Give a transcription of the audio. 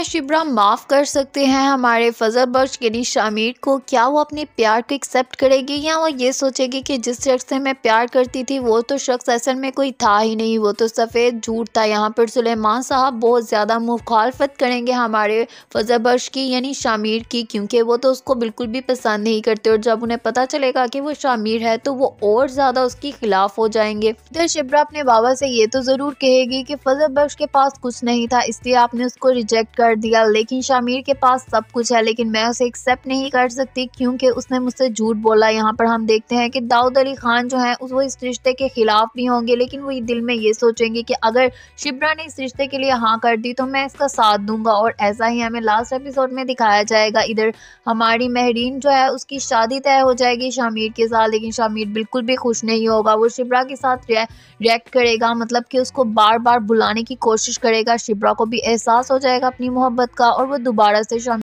क्या शिब्रा माफ़ कर सकते हैं हमारे फजल बख्श यानी शामिर को क्या वो अपने प्यार को एक्सेप्ट करेगी या वो ये सोचेगी कि जिस शख्स से मैं प्यार करती थी वो तो शख्स असल में कोई था ही नहीं वो तो सफ़ेद झूठ था यहाँ पर सुलेमान साहब बहुत ज़्यादा मुखालफत करेंगे हमारे फजल बख्श की यानी शामिर की क्योंकि वो तो उसको बिल्कुल भी पसंद नहीं करते और जब उन्हें पता चलेगा कि वो शामिर है तो वो और ज़्यादा उसके खिलाफ हो जाएंगे इधर शिब्रा अपने बाबा से ये तो ज़रूर कहेगी कि फजल बख्श के पास कुछ नहीं था इसलिए आपने उसको रिजेक्ट कर कर दिया लेकिन शामिर के पास सब कुछ है लेकिन मैं उसे एक्सेप्ट नहीं कर सकती क्योंकि उसने मुझसे झूठ बोला यहाँ पर हम देखते हैं कि दाऊद अली खान जो है वो इस रिश्ते के खिलाफ भी होंगे लेकिन वो दिल में ये सोचेंगे कि अगर शिब्रा ने इस रिश्ते के लिए हाँ कर दी तो मैं इसका साथ दूंगा और ऐसा ही हमें लास्ट एपिसोड में दिखाया जाएगा इधर हमारी महरीन जो है उसकी शादी तय हो जाएगी शामिर के साथ लेकिन शामिर बिल्कुल भी खुश नहीं होगा वो शिब्रा के साथ रिएक्ट करेगा मतलब कि उसको बार बार बुलाने की कोशिश करेगा शिब्रा को भी एहसास हो जाएगा अपनी मोहब्बत का और वो दोबारा से शाम